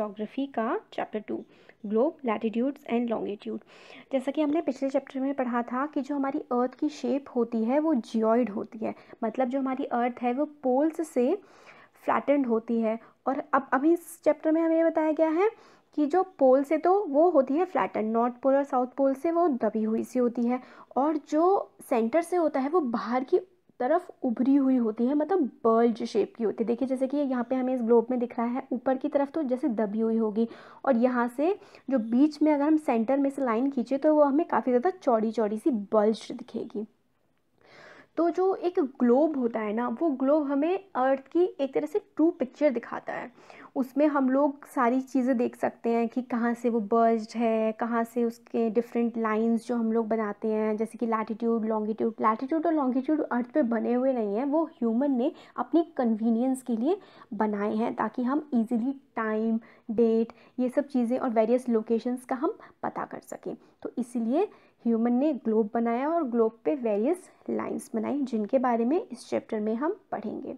geography का chapter two globe latitudes and longitude जैसा कि हमने पिछले चैप्टर में पढ़ा था कि जो हमारी अर्थ की शेप होती है वो जियोइड होती है मतलब जो हमारी अर्थ है वो पोल्स से फ्लैटेंड होती है और अब अभी इस चैप्टर में हमें बताया गया है कि जो पोल से तो वो होती है फ्लैटन नॉर्थ पोल और साउथ पोल से वो दबी हुई सी होती है और जो सेंटर से होता है वो बाहर की तरफ उभरी हुई होती है मतलब बल्ज शेप की होती है देखिए जैसे कि यहाँ पे हमें इस ग्लोब में दिख रहा है ऊपर की तरफ तो जैसे दबी हुई होगी और यहाँ से जो बीच में अगर हम सेंटर में से लाइन खींचे तो वो हमें काफ़ी ज़्यादा चौड़ी चौड़ी सी बल्ज दिखेगी तो जो एक ग्लोब होता है ना वो ग्लोब हमें अर्थ की एक तरह से ट्रू पिक्चर दिखाता है उसमें हम लोग सारी चीज़ें देख सकते हैं कि कहाँ से वो बर्ज है कहाँ से उसके डिफरेंट लाइंस जो हम लोग बनाते हैं जैसे कि लैटिट्यूड लॉन्गिट्यूड लैटिट्यूड और लॉन्गिट्यूड अर्थ पे बने हुए नहीं हैं वो ह्यूमन ने अपनी कन्वीनियंस के लिए बनाए हैं ताकि हम ईजिली टाइम डेट ये सब चीज़ें और वेरियस लोकेशंस का हम पता कर सकें तो इसलिए ह्यूमन ने ग्लोब बनाया और ग्लोब पे वेरियस लाइंस बनाई जिनके बारे में इस चैप्टर में हम पढ़ेंगे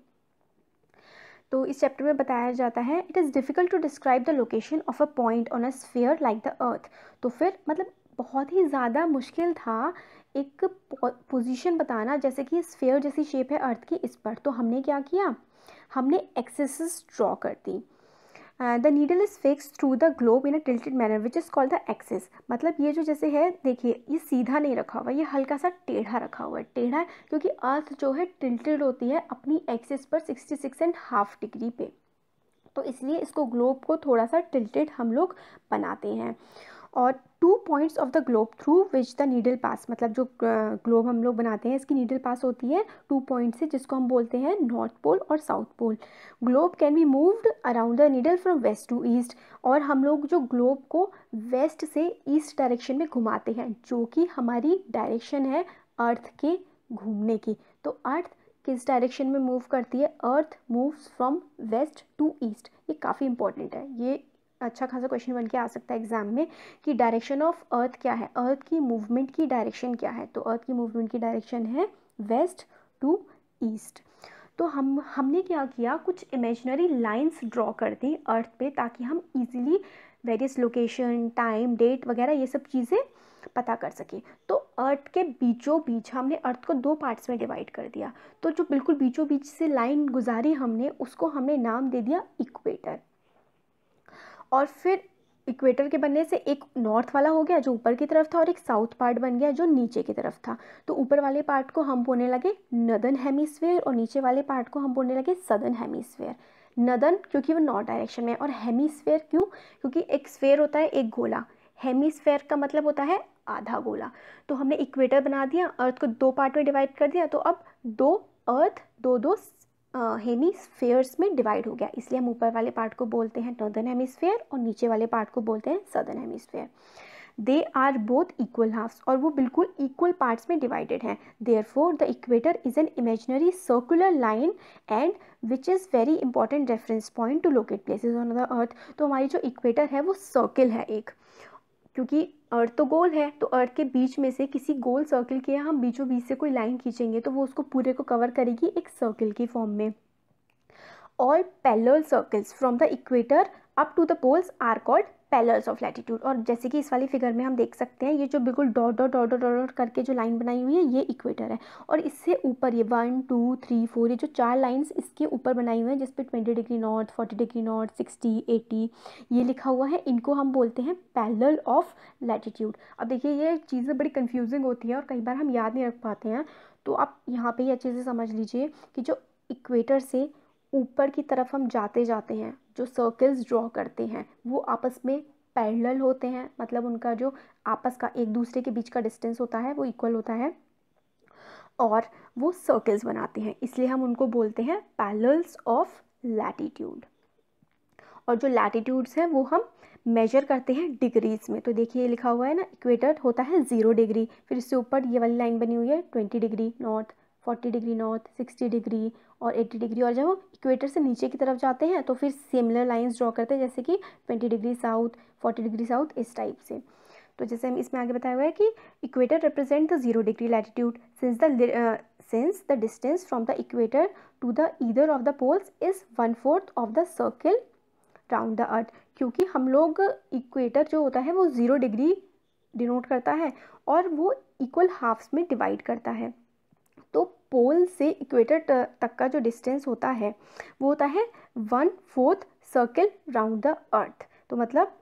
तो इस चैप्टर में बताया जाता है it is difficult to describe the location of a point on a sphere like the earth तो फिर मतलब बहुत ही ज़्यादा मुश्किल था एक पोजीशन बताना जैसे कि स्फेयर जैसी शेप है अर्थ की इस पर तो हमने क्या किया हमने एक्सेसिस ड्रॉ कर दी the needle is fix through the globe in a tilted manner which is called the axis मतलब ये जो जैसे है देखिए ये सीधा नहीं रखा हुआ ये हल्का सा टेढ़ा रखा हुआ है टेढ़ा क्योंकि अर्थ जो है टिल्टेड होती है अपनी एक्सेस पर sixty six and half degree पे तो इसलिए इसको ग्लोब को थोड़ा सा टिल्टेड हम लोग बनाते हैं और two points of the globe through which the needle pass मतलब जो ग्लोब हम लोग बनाते हैं इसकी नीडल पास होती है टू पॉइंट से जिसको हम बोलते हैं नॉर्थ पोल और south pole globe can be moved around the needle from west to east और हम लोग जो ग्लोब को वेस्ट से ईस्ट डायरेक्शन में घुमाते हैं जो कि हमारी डायरेक्शन है अर्थ के घूमने की तो अर्थ किस डायरेक्शन में मूव करती है earth moves from west to east ये काफ़ी इंपॉर्टेंट है ये अच्छा खासा क्वेश्चन बन के आ सकता है एग्जाम में कि डायरेक्शन ऑफ अर्थ क्या है अर्थ की मूवमेंट की डायरेक्शन क्या है तो अर्थ की मूवमेंट की डायरेक्शन है वेस्ट टू ईस्ट तो हम हमने क्या किया कुछ इमेजनरी लाइंस ड्रॉ कर दी अर्थ पे ताकि हम easily various location time date वगैरह ये सब चीज़ें पता कर सकें तो अर्थ के बीचों बीच हमने अर्थ को दो पार्ट्स में डिवाइड कर दिया तो जो बिल्कुल बीचों बीच से लाइन गुजारी हमने उसको हमने नाम दे दिया इक्वेटर और फिर इक्वेटर के बनने से एक नॉर्थ वाला हो गया जो ऊपर की तरफ था और एक साउथ पार्ट बन गया जो नीचे की तरफ था तो ऊपर वाले पार्ट को हम बोलने लगे नदन हेमिसफेयर और नीचे वाले पार्ट को हम बोलने लगे सदन हेमिसफेयर नदन क्योंकि वो नॉर्थ डायरेक्शन में और हेमिसफेयर क्यों क्योंकि एक स्फेयर होता है एक गोला हेमिसफेयर का मतलब होता है आधा गोला तो हमने इक्वेटर बना दिया अर्थ को दो पार्ट में डिवाइड कर दिया तो अब दो अर्थ दो दो हेमीस्फेयर्स में डिवाइड हो गया इसलिए हम ऊपर वाले पार्ट को बोलते हैं नॉर्दर्न हेमिसफेयर और नीचे वाले पार्ट को बोलते हैं southern hemisphere they are both equal halves और वो बिल्कुल इक्वल पार्ट्स में डिवाइडेड हैं therefore the equator is an imaginary circular line and which is very important reference point to locate places on the earth तो हमारी जो equator है वो सर्किल है एक क्योंकि अर्थ तो गोल है तो अर्थ के बीच में से किसी गोल सर्कल के हम बीचों बीच से कोई लाइन खींचेंगे तो वो उसको पूरे को कवर करेगी एक सर्कल की फॉर्म में all parallel circles from the equator up to the poles are called parallels of latitude और जैसे कि इस वाली फिगर में हम देख सकते हैं ये जो बिल्कुल dot dot dot dot dot करके जो लाइन बनाई हुई है ये इक्वेटर है और इससे ऊपर ये वन टू थ्री फोर ये जो चार लाइन्स इसके ऊपर बनाई हुई हैं जिसपे twenty degree north forty degree north sixty eighty ये लिखा हुआ है इनको हम बोलते हैं पैलल ऑफ लैटिट्यूड अब देखिए ये चीज़ें बड़ी कन्फ्यूजिंग होती है और कई बार हम याद नहीं रख पाते हैं तो आप यहाँ पर ये अच्छे से समझ लीजिए कि जो इक्वेटर से ऊपर की तरफ हम जाते जाते हैं जो सर्कल्स ड्रॉ करते हैं वो आपस में पैरेलल होते हैं मतलब उनका जो आपस का एक दूसरे के बीच का डिस्टेंस होता है वो इक्वल होता है और वो सर्कल्स बनाते हैं इसलिए हम उनको बोलते हैं पैरेलल्स ऑफ लैटीट्यूड और जो लैटीट्यूड्स हैं वो हम मेजर करते हैं डिग्रीज़ में तो देखिए लिखा हुआ है ना इक्वेटर होता है ज़ीरो डिग्री फिर इससे ऊपर ये वाली लाइन बनी हुई है twenty degree north forty degree north sixty degree और एट्टी डिग्री और जब हम इक्वेटर से नीचे की तरफ जाते हैं तो फिर सिमिलर लाइंस ड्रॉ करते हैं जैसे कि twenty degree south forty degree south इस टाइप से तो जैसे हम इसमें आगे बताया हुआ है कि equator represent the zero degree latitude since the since the distance from the equator to the either of the poles is one fourth of the circle round the earth क्योंकि हम लोग इक्वेटर जो होता है वो ज़ीरो डिग्री डिनोट करता है और वो इक्वल हाफ्स में डिवाइड करता है पोल से इक्वेटर तक का जो डिस्टेंस होता है वो होता है one fourth circle round the earth तो मतलब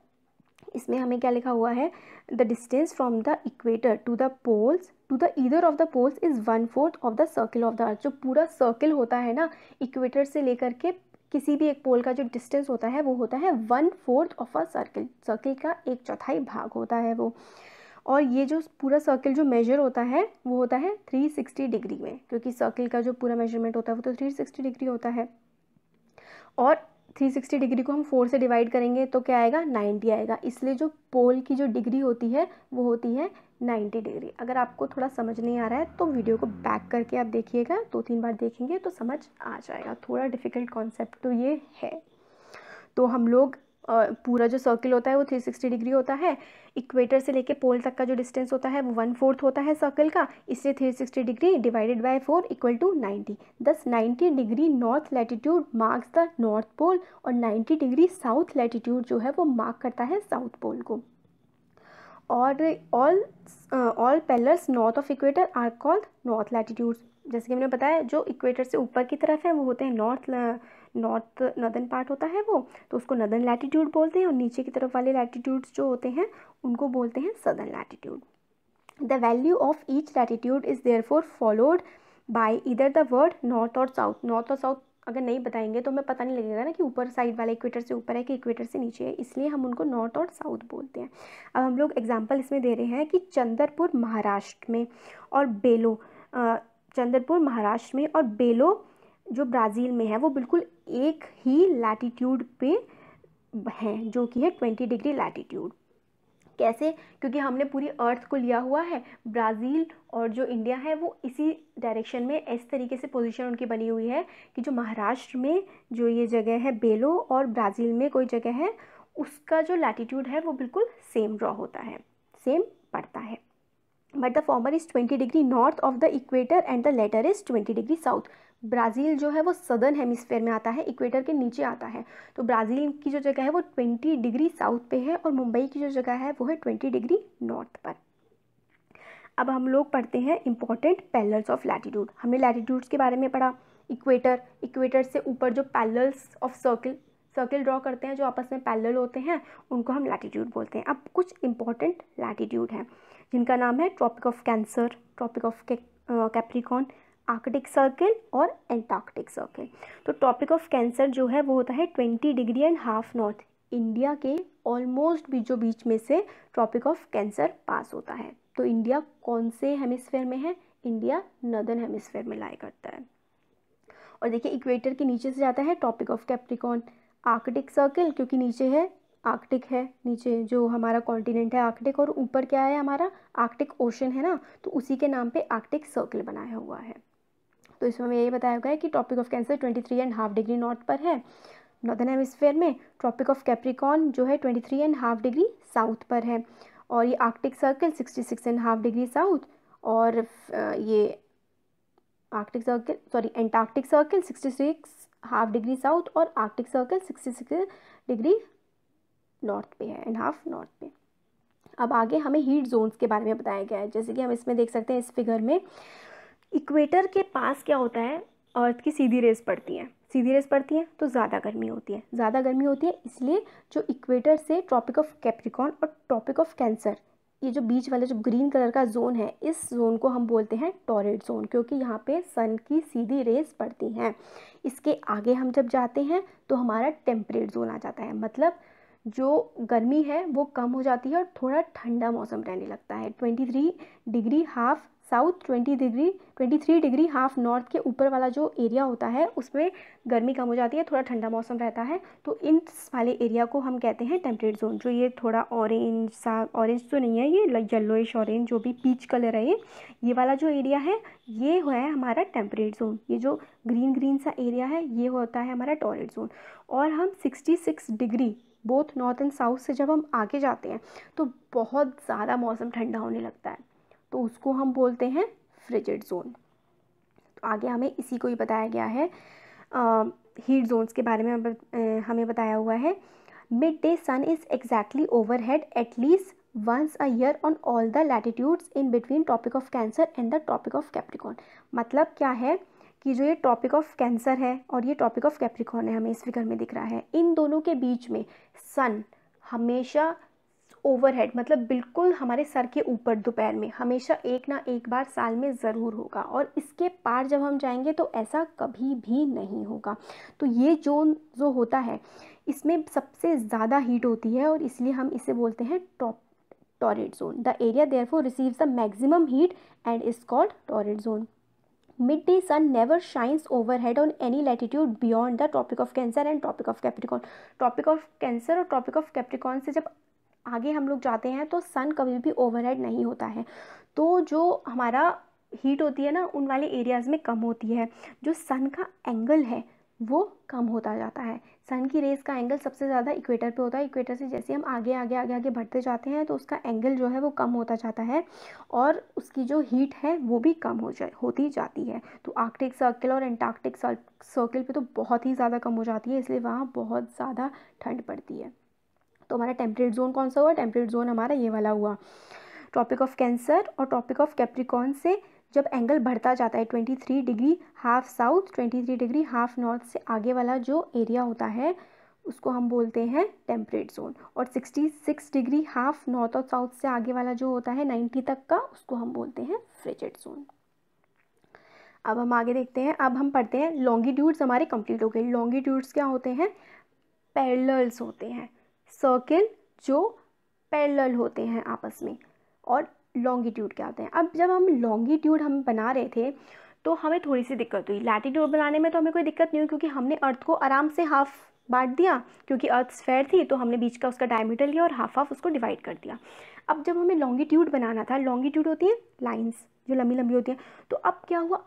इसमें हमें क्या लिखा हुआ है the distance from the equator to the poles to the either of the poles is one fourth of the circle of the earth जो पूरा सर्किल होता है ना इक्वेटर से लेकर के किसी भी एक पोल का जो डिस्टेंस होता है वो होता है one fourth of a circle circle का एक चौथाई भाग होता है वो और ये जो पूरा सर्किल जो मेजर होता है वो होता है 360 डिग्री में क्योंकि सर्किल का जो पूरा मेजरमेंट होता है वो तो 360 डिग्री होता है और 360 डिग्री को हम फोर से डिवाइड करेंगे तो क्या आएगा 90 आएगा इसलिए जो पोल की जो डिग्री होती है वो होती है 90 डिग्री अगर आपको थोड़ा समझ नहीं आ रहा है तो वीडियो को बैक करके आप देखिएगा दो तीन बार देखेंगे तो समझ आ जाएगा थोड़ा डिफ़िकल्ट कॉन्सेप्ट तो ये है तो हम लोग और पूरा जो सर्किल होता है वो 360 डिग्री होता है इक्वेटर से लेके पोल तक का जो डिस्टेंस होता है वो वन फोर्थ होता है सर्कल का इसलिए 360 degree divided by four equal to 90 दस 90 degree north latitude marks the north pole और 90 डिग्री साउथ लैटिट्यूड जो है वो मार्क करता है साउथ पोल को और all all parallels north of equator are called north latitudes जैसे कि मैंने बताया जो इक्वेटर से ऊपर की तरफ है वो होते हैं नॉर्थ नॉर्थ नदन पार्ट होता है वो तो उसको नदन लैटिट्यूड बोलते हैं और नीचे की तरफ वाले लैटीट्यूड्स जो होते हैं उनको बोलते हैं southern latitude the value of each latitude is therefore followed by इधर द वर्ड नॉर्थ और साउथ नॉर्थ और साउथ अगर नहीं बताएंगे तो हमें पता नहीं लगेगा ना कि ऊपर साइड वाला इक्वेटर से ऊपर है कि इक्वेटर से नीचे है इसलिए हम उनको नॉर्थ और साउथ बोलते हैं अब हम लोग एग्जाम्पल इसमें दे रहे हैं कि चंद्रपुर महाराष्ट्र में और बेलो चंद्रपुर महाराष्ट्र में और बेलो जो ब्राज़ील में है वो बिल्कुल एक ही लैटिट्यूड पे हैं जो कि है ट्वेंटी डिग्री लैटिट्यूड कैसे क्योंकि हमने पूरी अर्थ को लिया हुआ है ब्राज़ील और जो इंडिया है वो इसी डायरेक्शन में इस तरीके से पोजीशन उनकी बनी हुई है कि जो महाराष्ट्र में जो ये जगह है बेलो और ब्राज़ील में कोई जगह है उसका जो लैटिट्यूड है वो बिल्कुल सेम ड्रॉ होता है सेम पड़ता है but the former is twenty degree north of the equator and the latter is twenty degree south Brazil जो है वो सदर्न हेमिसफेयर में आता है इक्वेटर के नीचे आता है तो ब्राज़ील की जो जगह है वो ट्वेंटी डिग्री साउथ पे है और मुंबई की जो जगह है वो है ट्वेंटी डिग्री नॉर्थ पर अब हम लोग पढ़ते हैं इंपॉर्टेंट पैलर्स ऑफ लैटिट्यूड हमने लैटिट्यूड्स के बारे में पढ़ा इक्वेटर इक्वेटर से ऊपर जो parallels of circle circle draw करते हैं जो आपस में पैलल होते हैं उनको हम लैटिट्यूड बोलते हैं अब कुछ इंपॉर्टेंट लैटिट्यूड हैं जिनका नाम है tropic of cancer tropic of capricorn arctic circle और एंटार्कटिक सर्किल तो टॉपिक ऑफ कैंसर जो है वो होता है twenty degree and half north India के ऑलमोस्ट बीचों बीच में से टॉपिक ऑफ कैंसर पास होता है तो इंडिया कौन से हेमिसफेयर में है इंडिया नदर्न हेमिसफेयर में लाया करता है और देखिए इक्वेटर के नीचे से जाता है topic of capricorn arctic circle क्योंकि नीचे है आर्कटिक है नीचे जो हमारा कॉन्टिनेंट है आर्कटिक और ऊपर क्या है हमारा आर्कटिक ओशन है ना तो उसी के नाम पे आर्कटिक सर्किल बनाया हुआ है तो इसमें हमें यही बताया गया है कि tropic of cancer twenty three and half degree north पर है नॉर्दर्न हेमिसफेयर में ट्रॉपिक ऑफ कैप्रिकॉन जो है twenty three and half degree south पर है और ये arctic circle sixty six and half degree south और ये arctic circle sorry antarctic circle sixty six half degree south और arctic circle sixty six degree north पे है एंड हाफ नॉर्थ पे अब आगे हमें हीट जोन्स के बारे में बताया गया है जैसे कि हम इसमें देख सकते हैं इस फिगर में इक्वेटर के पास क्या होता है अर्थ की सीधी रेस पड़ती हैं सीधी रेस पड़ती हैं तो ज़्यादा गर्मी होती है ज़्यादा गर्मी होती है इसलिए जो इक्वेटर से ट्रॉपिक ऑफ कैप्रिकॉन और ट्रॉपिक ऑफ कैंसर ये जो बीच वाला जो ग्रीन कलर का जोन है इस जोन को हम बोलते हैं टॉरेड जोन क्योंकि यहाँ पे सन की सीधी रेस पड़ती हैं इसके आगे हम जब जाते हैं तो हमारा टेम्परेट जोन आ जाता है मतलब जो गर्मी है वो कम हो जाती है और थोड़ा ठंडा मौसम रहने लगता है 23 degree half south twenty degree twenty three degree half north के ऊपर वाला जो एरिया होता है उसमें गर्मी कम हो जाती है थोड़ा ठंडा मौसम रहता है तो इन वाले एरिया को हम कहते हैं टेम्परेट जोन जो ये थोड़ा ऑरेंज सा ऑरेंज तो नहीं है ये येलोइश ऑरेंज जो भी पीच कलर है ये ये वाला जो एरिया है ये है हमारा टेम्परेट जोन ये जो ग्रीन ग्रीन सा एरिया है ये होता है हमारा टॉयलेट जोन और हम sixty six degree both north and south से जब हम आगे जाते हैं तो बहुत ज़्यादा मौसम ठंडा होने लगता है तो उसको हम बोलते हैं फ्रिजिड जोन तो आगे हमें इसी को ही बताया गया है हीट जोन्स के बारे में हमें बताया हुआ है midday sun is exactly overhead at least once a year on all the latitudes in between topic of cancer and the topic of capricorn मतलब क्या है कि जो ये टॉपिक ऑफ कैंसर है और ये टॉपिक ऑफ कैप्रिकॉन है हमें इस फिगर में दिख रहा है इन दोनों के बीच में सन हमेशा ओवरहेड मतलब बिल्कुल हमारे सर के ऊपर दोपहर में हमेशा एक ना एक बार साल में ज़रूर होगा और इसके पार जब हम जाएंगे तो ऐसा कभी भी नहीं होगा तो ये जोन जो होता है इसमें सबसे ज़्यादा हीट होती है और इसलिए हम इसे बोलते हैं top torrid zone the area therefore receives the maximum heat and is called torrid zone midday sun never shines overhead on any latitude beyond the topic of cancer and topic of capricorn topic of cancer और topic of capricorn से जब आगे हम लोग जाते हैं तो सन कभी भी ओवरहेड नहीं होता है तो जो हमारा हीट होती है ना उन वाले एरियाज़ में कम होती है जो सन का एंगल है वो कम होता जाता है सन की रेज़ का एंगल सबसे ज़्यादा इक्वेटर पे होता है इक्वेटर से जैसे हम आगे आगे आगे आगे बढ़ते जाते हैं तो उसका एंगल जो है वो कम होता जाता है और उसकी जो हीट है वो भी कम हो जा होती जाती है तो आर्कटिक सर्कल और एंटार्कटिक सर्कल पे तो बहुत ही ज़्यादा कम हो जाती है इसलिए वहाँ बहुत ज़्यादा ठंड पड़ती है तो हमारा टेम्परेट जोन कौन सा हुआ टेम्परेट जोन हमारा ये वाला हुआ टॉपिक ऑफ कैंसर और टॉपिक ऑफ कैप्रिकॉन से जब एंगल बढ़ता जाता है 23 degree half south 23 degree half north से आगे वाला जो एरिया होता है उसको हम बोलते हैं टेम्परेट जोन और 66 डिग्री हाफ नॉर्थ और साउथ से आगे वाला जो होता है 90 तक का उसको हम बोलते हैं फ्रिजेड जोन अब हम आगे देखते हैं अब हम पढ़ते हैं लॉन्गिट्यूड्स हमारे कंप्लीट हो गए लॉन्गिट्यूड्स क्या होते हैं पैरल्स होते हैं सर्किल जो पैरल होते हैं आपस में और लॉन्गिट्यूड क्या होते हैं अब जब हम लॉन्गिट्यूड हम बना रहे थे तो हमें थोड़ी सी दिक्कत हुई लैटिट्यूड बनाने में तो हमें कोई दिक्कत नहीं हुई क्योंकि हमने अर्थ को आराम से हाफ बांट दिया क्योंकि अर्थ स्फेयर थी तो हमने बीच का उसका डायमीटर लिया और हाफ हाफ उसको डिवाइड कर दिया अब जब हमें लॉन्गिट्यूड बनाना था लॉन्गिट्यूड होती है लाइन्स जो लंबी लंबी होती हैं तो अब क्या हुआ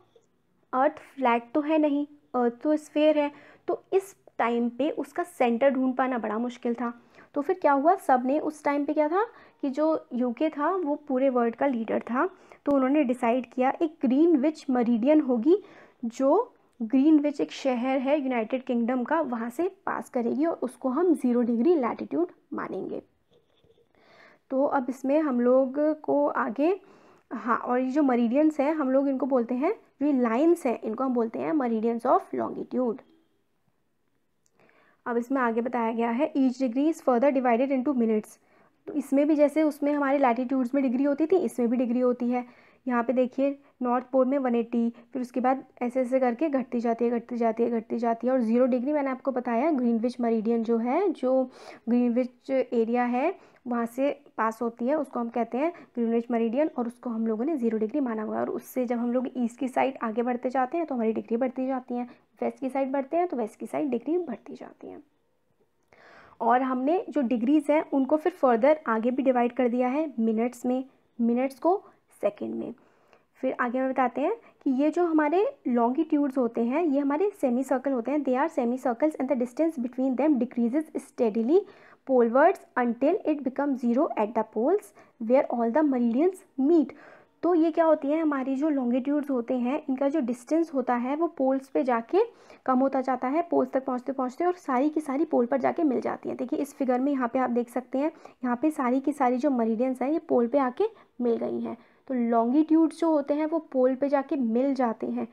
अर्थ फ्लैट तो है नहीं अर्थ तो स्फेयर है तो इस टाइम पे उसका सेंटर ढूंढ पाना बड़ा मुश्किल था तो फिर क्या हुआ सब ने उस टाइम पे क्या था कि जो यूके था वो पूरे वर्ल्ड का लीडर था तो उन्होंने डिसाइड किया एक ग्रीन विच मरीडियन होगी जो ग्रीन विच एक शहर है यूनाइटेड किंगडम का वहाँ से पास करेगी और उसको हम ज़ीरो डिग्री लैटिट्यूड मानेंगे तो अब इसमें हम लोग को आगे हाँ और ये जो मरीडियंस हैं हम लोग इनको बोलते हैं जो लाइन्स हैं इनको हम बोलते हैं मरीडियंस ऑफ लॉन्गिट्यूड अब इसमें आगे बताया गया है each degree is further divided into minutes तो इसमें भी जैसे उसमें हमारे लैटीट्यूड्स में डिग्री होती थी इसमें भी डिग्री होती है यहाँ पे देखिए नॉर्थ पोल में वन एट्टी फिर उसके बाद ऐसे ऐसे करके घटती जाती है घटती जाती है घटती जाती है और ज़ीरो डिग्री मैंने आपको बताया ग्रीनविच मरीडियन जो है जो ग्रीनविच एरिया है वहाँ से पास होती है उसको हम कहते हैं ग्रीनविच मरीडियन और उसको हम लोगों ने ज़ीरो डिग्री माना हुआ है और उससे जब हम लोग ईस्ट की साइड आगे बढ़ते जाते हैं तो हमारी डिग्री बढ़ती जाती है वेस्ट की साइड बढ़ते हैं तो वेस्ट की साइड डिग्री बढ़ती जाती हैं और हमने जो डिग्रीज़ हैं उनको फिर फर्दर आगे भी डिवाइड कर दिया है मिनट्स में मिनट्स को सेकेंड में फिर आगे हमें बताते हैं कि ये जो हमारे लॉन्गिट्यूड्स होते हैं ये हमारे सेमी सर्कल होते हैं they are semi circles and the distance between them decreases steadily polewards until it become zero at the poles where all the meridians meet तो ये क्या होती है हमारी जो लॉन्गिट्यूड्स होते हैं इनका जो डिस्टेंस होता है वो पोल्स पे जाके कम होता जाता है पोल्स तक पहुंचते पहुंचते और सारी की सारी पोल पर जाके मिल जाती हैं देखिए इस फिगर में यहाँ पे आप देख सकते हैं यहाँ पे सारी की सारी जो मरीडियंस हैं ये पोल पे आके मिल गई हैं तो लॉन्गिट्यूड्स जो होते हैं वो पोल पर जाके मिल जाते हैं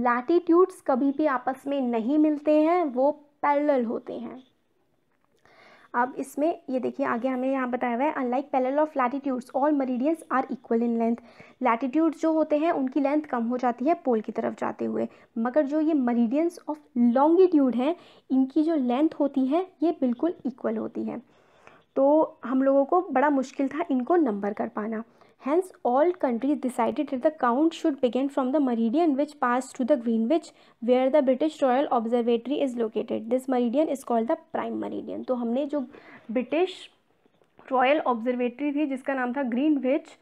लैटीट्यूड्स कभी भी आपस में नहीं मिलते हैं वो पैरल होते हैं अब इसमें ये देखिए आगे हमें यहाँ बताया हुआ है unlike parallel of latitudes all meridians are equal in length latitudes जो होते हैं उनकी लेंथ कम हो जाती है पोल की तरफ जाते हुए मगर जो ये मरीडियंस ऑफ लॉन्गिट्यूड हैं इनकी जो लेंथ होती है ये बिल्कुल इक्वल होती है तो हम लोगों को बड़ा मुश्किल था इनको नंबर कर पाना hence all countries decided the count should begin from the meridian which pass to the Greenwich where the British royal observatory is located this meridian is called the prime meridian तो हमने जो British royal observatory थी जिसका नाम था green विच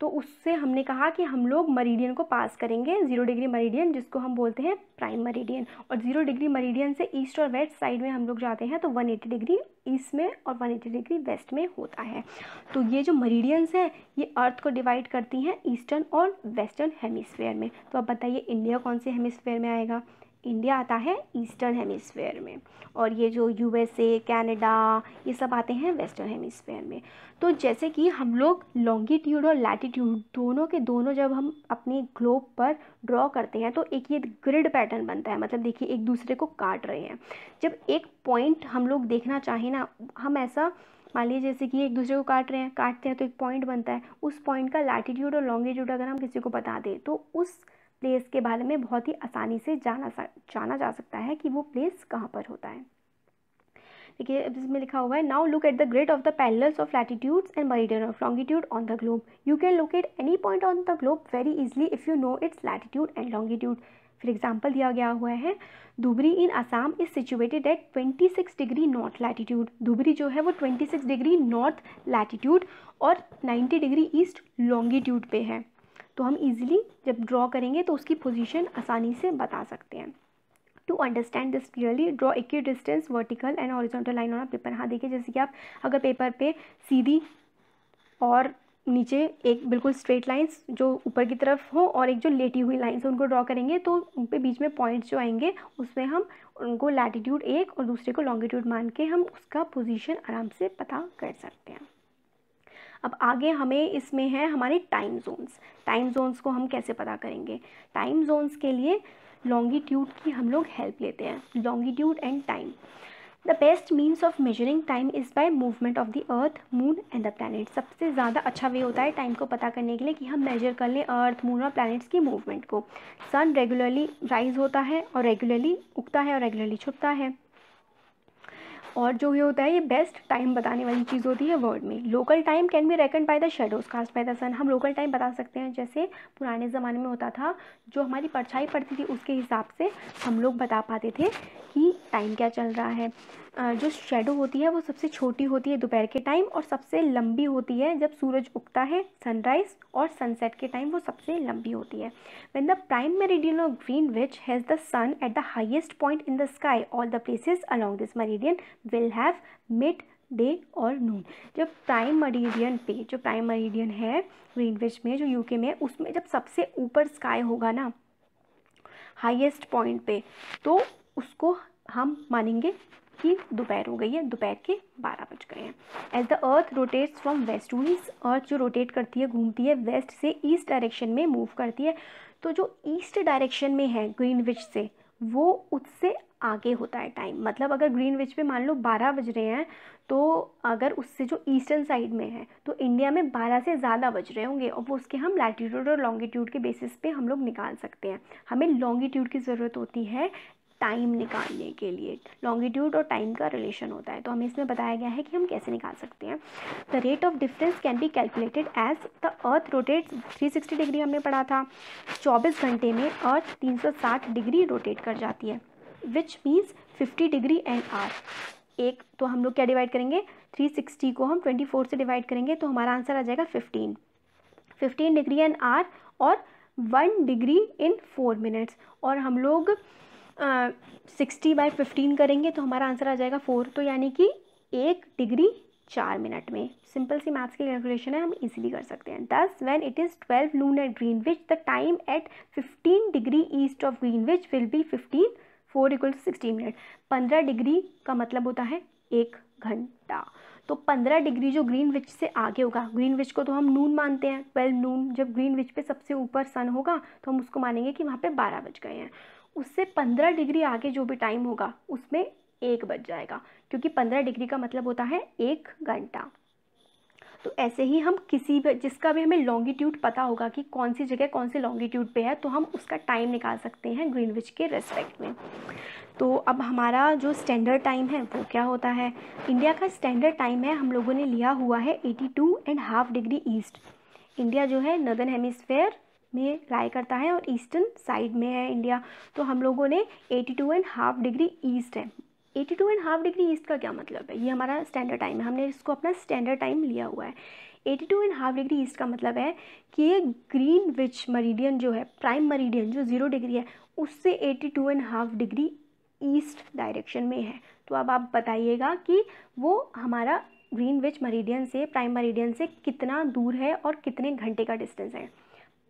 तो उससे हमने कहा कि हम लोग मरीडियन को पास करेंगे जीरो डिग्री मरीडियन जिसको हम बोलते हैं प्राइम मरीडियन और जीरो डिग्री मरीडियन से ईस्ट और वेस्ट साइड में हम लोग जाते हैं तो 180 डिग्री ईस्ट में और 180 डिग्री वेस्ट में होता है तो ये जो मरीडियंस हैं ये अर्थ को डिवाइड करती हैं ईस्टर्न और वेस्टर्न हेमिसफेयर में तो आप बताइए इंडिया कौन से हेमिसफेयर में आएगा इंडिया आता है ईस्टर्न हेमिसफेयर में और ये जो यूएसए कनाडा ये सब आते हैं वेस्टर्न हेमिसफेयर में तो जैसे कि हम लोग लॉन्गिट्यूड और लैटिट्यूड दोनों के दोनों जब हम अपने ग्लोब पर ड्रॉ करते हैं तो एक ये ग्रिड पैटर्न बनता है मतलब देखिए एक दूसरे को काट रहे हैं जब एक पॉइंट हम लोग देखना चाहें ना हम ऐसा मान लीजिए जैसे कि एक दूसरे को काट रहे हैं काटते हैं तो एक पॉइंट बनता है उस पॉइंट का लैटिट्यूड और लॉन्गिट्यूड अगर हम किसी को बता दें तो उस प्लेस के बारे में बहुत ही आसानी से जाना जाना जा सकता है कि वो प्लेस कहाँ पर होता है देखिए अब इसमें लिखा हुआ है now look at the grid of the parallels of latitudes and meridian of longitude on the globe you can locate any point on the globe very easily if you know its latitude and longitude फिर example दिया गया हुआ है Dhubri in Assam is situated at 26 degree north latitude Dhubri जो है वो 26 degree north latitude और 90 degree east longitude पे है तो हम इजीली जब ड्रॉ करेंगे तो उसकी पोजीशन आसानी से बता सकते हैं to understand this clearly draw a distance vertical and horizontal line on paper हाँ देखिए जैसे कि आप अगर पेपर पे सीधी और नीचे एक बिल्कुल स्ट्रेट लाइंस जो ऊपर की तरफ हो और एक जो लेटी हुई लाइंस उनको ड्रॉ करेंगे तो उन पर बीच में पॉइंट्स जो आएंगे उसमें हम उनको लैटिट्यूड एक और दूसरे को लॉन्गिट्यूड मान के हम उसका पोजीशन आराम से पता कर सकते हैं अब आगे हमें इसमें है हमारे टाइम जोन्स टाइम जोन्स को हम कैसे पता करेंगे टाइम जोन्स के लिए लॉन्गिट्यूड की हम लोग हेल्प लेते हैं longitude and time the best means of measuring time is by movement of the earth moon and the planet सबसे ज़्यादा अच्छा वे होता है टाइम को पता करने के लिए कि हम मेजर कर लें अर्थ मून और प्लानट्स की मूवमेंट को सन रेगुलरली राइज होता है और रेगुलरली उगता है और रेगुलरली छुपता है और जो ये होता है ये बेस्ट टाइम बताने वाली चीज़ होती है वर्ल्ड में local time can be reckon by the shadows cast by the sun हम लोकल टाइम बता सकते हैं जैसे पुराने ज़माने में होता था जो हमारी परछाई पड़ती थी उसके हिसाब से हम लोग बता पाते थे कि टाइम क्या चल रहा है जो शेडो होती है वो सबसे छोटी होती है दोपहर के टाइम और सबसे लंबी होती है जब सूरज उगता है सनराइज और सनसेट के टाइम वो सबसे लंबी होती है when the prime meridian of Greenwich has the sun at the highest point in the sky all the places along this meridian will have midday और नून जब prime मरीडियन पे जो प्राइम मरीडियन है ग्रीनविच में जो UK में उसमें जब सबसे ऊपर स्काई होगा ना हाईएस्ट पॉइंट पे तो उसको हम मानेंगे कि दोपहर हो गई है दोपहर के बारह बज गए हैं as the earth rotates from west to east earth जो रोटेट करती है घूमती है वेस्ट से ईस्ट डायरेक्शन में मूव करती है तो जो ईस्ट डायरेक्शन में है ग्रीनविच से वो उससे आगे होता है टाइम मतलब अगर ग्रीनविच पे मान लो बारह बज रहे हैं तो अगर उससे जो ईस्टर्न साइड में है तो इंडिया में बारह से ज़्यादा बज रहे होंगे और वो उसके हम लैटीट्यूड और लॉन्गिट्यूड के बेसिस पे हम लोग निकाल सकते हैं हमें लॉन्गिट्यूड की ज़रूरत होती है टाइम निकालने के लिए लॉन्गिट्यूड और टाइम का रिलेशन होता है तो हमें इसमें बताया गया है कि हम कैसे निकाल सकते हैं the rate of difference can be calculated as the earth rotate 360 degree हमने पढ़ा था 24 घंटे में अर्थ 360 डिग्री रोटेट कर जाती है which means 50 degree and hour एक तो हम लोग क्या डिवाइड करेंगे 360 को हम 24 से डिवाइड करेंगे तो हमारा आंसर आ जाएगा 15 15 डिग्री एंड आर और one degree in four minutes और हम लोग सिक्सटी बाई फिफ्टीन करेंगे तो हमारा आंसर आ जाएगा फोर तो यानी कि एक डिग्री चार मिनट में सिंपल सी मैथ्स की कैलकुलेशन है हम इजीली कर सकते हैं thus when it is twelve noon at Greenwich the time at fifteen degree east of Greenwich will be fifteen four equal to sixteen minute पंद्रह डिग्री का मतलब होता है एक घंटा तो पंद्रह डिग्री जो ग्रीन विच से आगे होगा ग्रीन विच को तो हम नून मानते हैं ट्वेल्व नून जब ग्रीन विच पर सबसे ऊपर सन होगा तो हम उसको मानेंगे कि वहाँ पर बारह बज गए हैं उससे पंद्रह डिग्री आगे जो भी टाइम होगा उसमें एक बज जाएगा क्योंकि पंद्रह डिग्री का मतलब होता है एक घंटा तो ऐसे ही हम किसी भी जिसका भी हमें लॉन्गिट्यूड पता होगा कि कौन सी जगह कौन से लॉन्गिट्यूड पे है तो हम उसका टाइम निकाल सकते हैं ग्रीनविच के रेस्पेक्ट में तो अब हमारा जो स्टैंडर्ड टाइम है वो क्या होता है इंडिया का स्टैंडर्ड टाइम है हम लोगों ने लिया हुआ है eighty two and half degree east India जो है नदर्न हेमिसफेयर में लाई करता है और ईस्टर्न साइड में है इंडिया तो हम लोगों ने eighty two and half degree east है eighty two and half degree east का क्या मतलब है ये हमारा स्टैंडर्ड टाइम है हमने इसको अपना स्टैंडर्ड टाइम लिया हुआ है eighty two and half degree east का मतलब है कि ये ग्रीन विच मरीडियन जो है प्राइम मरीडियन जो ज़ीरो डिग्री है उससे eighty two and half degree east direction में है तो अब आप बताइएगा कि वो हमारा ग्रीन विच मरीडियन से प्राइम मरीडियन से कितना दूर है और कितने घंटे का डिस्टेंस है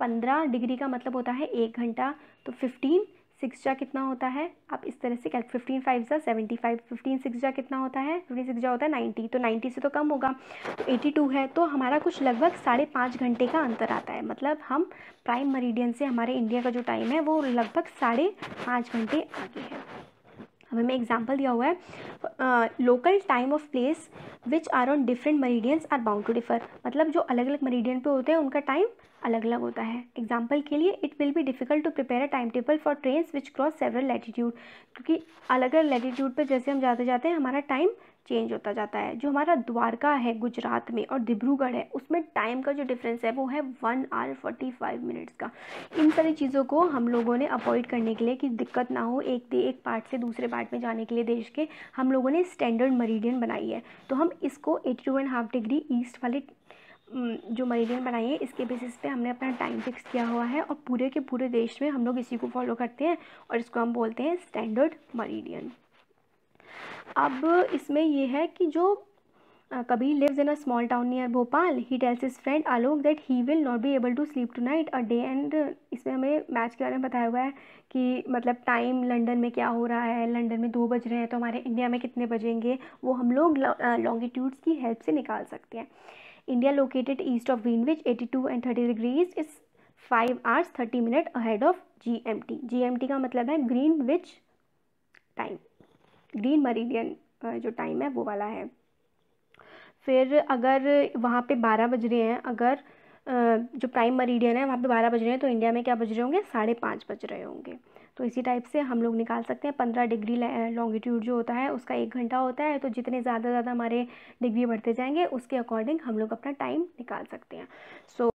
पंद्रह डिग्री का मतलब होता है एक घंटा तो फिफ्टीन सिक्स जा कितना होता है आप इस तरह से कैल फिफ्टीन फाइव जा सेवेंटी फाइव फिफ्टीन सिक्स जा कितना होता है फिफ्टीन सिक्स जा होता है नाइन्टी तो नाइन्टी से तो कम होगा तो एटी टू है तो हमारा कुछ लगभग साढ़े पाँच घंटे का अंतर आता है मतलब हम प्राइम मरीडियन से हमारे इंडिया का जो टाइम है वो लगभग साढ़े पाँच घंटे आगे है हमें एग्जाम्पल दिया हुआ है local time of place which are on different meridians are bound to differ मतलब जो अलग अलग मरीडियन पे होते हैं उनका टाइम अलग अलग होता है एग्जाम्पल के लिए it will be difficult to prepare a time table for train which cross several latitude क्योंकि अलग अलग लेटीट्यूड पर जैसे हम जाते जाते हैं हमारा टाइम चेंज होता जाता है जो हमारा द्वारका है गुजरात में और डिब्रूगढ़ है उसमें टाइम का जो डिफरेंस है वो है one hour forty five minutes का इन सारी चीज़ों को हम लोगों ने अवॉइड करने के लिए कि दिक्कत ना हो एक दे एक पार्ट से दूसरे पार्ट में जाने के लिए देश के हम लोगों ने स्टैंडर्ड मरीडियन बनाई है तो हम इसको eighty two and half degree east वाले जो मरीडियन बनाई है इसके बेसिस पे हमने अपना टाइम फिक्स किया हुआ है और पूरे के पूरे देश में हम लोग इसी को फॉलो करते हैं और इसको हम बोलते हैं स्टैंडर्ड मरीडियन अब इसमें यह है कि जो Kabir lives in a small town near Bhopal he tells his friend Alok that he will not be able to sleep tonight a day and इसमें हमें मैच के बारे में बताया हुआ है कि मतलब टाइम लंदन में क्या हो रहा है लंदन में दो बज रहे हैं तो हमारे इंडिया में कितने बजेंगे वो हम लोग लॉन्गिट्यूड्स की हेल्प से निकाल सकते हैं eighty two and thirty degrees 82 five 30 thirty minute 5 of 30 M T G M T का मतलब है Greenwich time green meridian जो टाइम है वो वाला है फिर अगर वहाँ पे 12 बज रहे हैं अगर जो प्राइम मरीडियन है वहाँ पे 12 बज रहे हैं तो इंडिया में क्या बज रहे होंगे साढ़े पाँच बज रहे होंगे तो इसी टाइप से हम लोग निकाल सकते हैं पंद्रह डिग्री लॉन्गिट्यूड जो होता है उसका एक घंटा होता है तो जितने ज़्यादा ज़्यादा हमारे डिग्री बढ़ते जाएंगे उसके अकॉर्डिंग हम लोग अपना टाइम निकाल सकते हैं सो so,